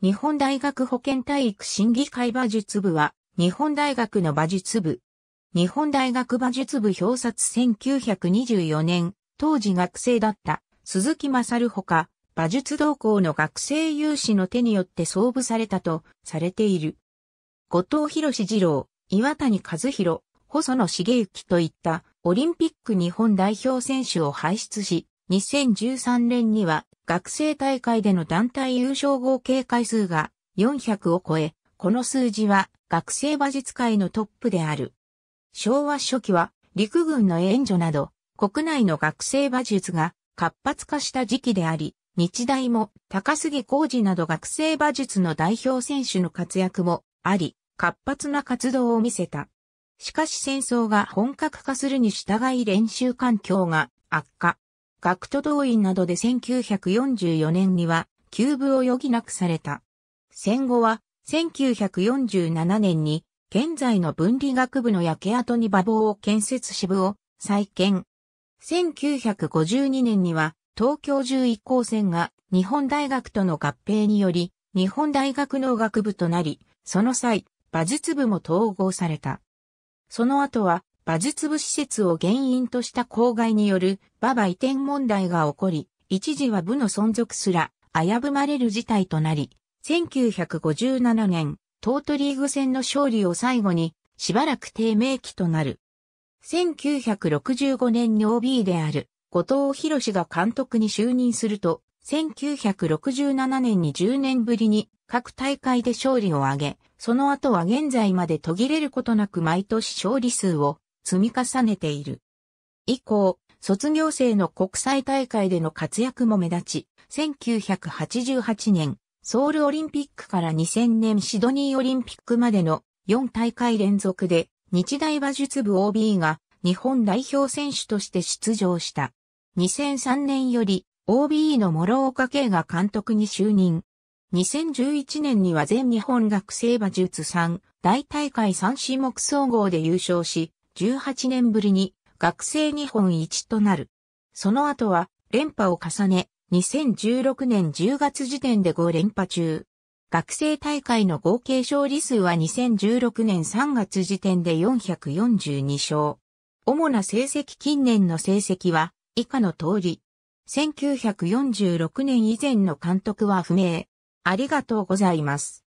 日本大学保健体育審議会馬術部は、日本大学の馬術部。日本大学馬術部表札1924年、当時学生だった鈴木勝ほか、馬術同校の学生有志の手によって創部されたとされている。後藤博二郎、岩谷和弘、細野茂之といったオリンピック日本代表選手を輩出し、2013年には学生大会での団体優勝合計回数が400を超え、この数字は学生馬術界のトップである。昭和初期は陸軍の援助など国内の学生馬術が活発化した時期であり、日大も高杉浩二など学生馬術の代表選手の活躍もあり、活発な活動を見せた。しかし戦争が本格化するに従い練習環境が悪化。学徒動員などで1944年には休部を余儀なくされた。戦後は1947年に現在の分理学部の焼け跡に馬房を建設支部を再建。1952年には東京中移高専が日本大学との合併により日本大学農学部となり、その際、馬術部も統合された。その後は馬術部施設を原因とした公害による馬場移転問題が起こり、一時は部の存続すら危ぶまれる事態となり、1957年、トートリーグ戦の勝利を最後に、しばらく低迷期となる。1965年に OB である、後藤博が監督に就任すると、1967年に10年ぶりに各大会で勝利を挙げ、その後は現在まで途切れることなく毎年勝利数を積み重ねている。以降、卒業生の国際大会での活躍も目立ち、1988年、ソウルオリンピックから2000年シドニーオリンピックまでの4大会連続で、日大馬術部 OB が日本代表選手として出場した。2003年より OB の諸岡圭が監督に就任。2011年には全日本学生馬術3大大会3種目総合で優勝し、18年ぶりに学生日本一となる。その後は連覇を重ね、2016年10月時点で5連覇中。学生大会の合計勝利数は2016年3月時点で442勝。主な成績近年の成績は以下の通り。1946年以前の監督は不明。ありがとうございます。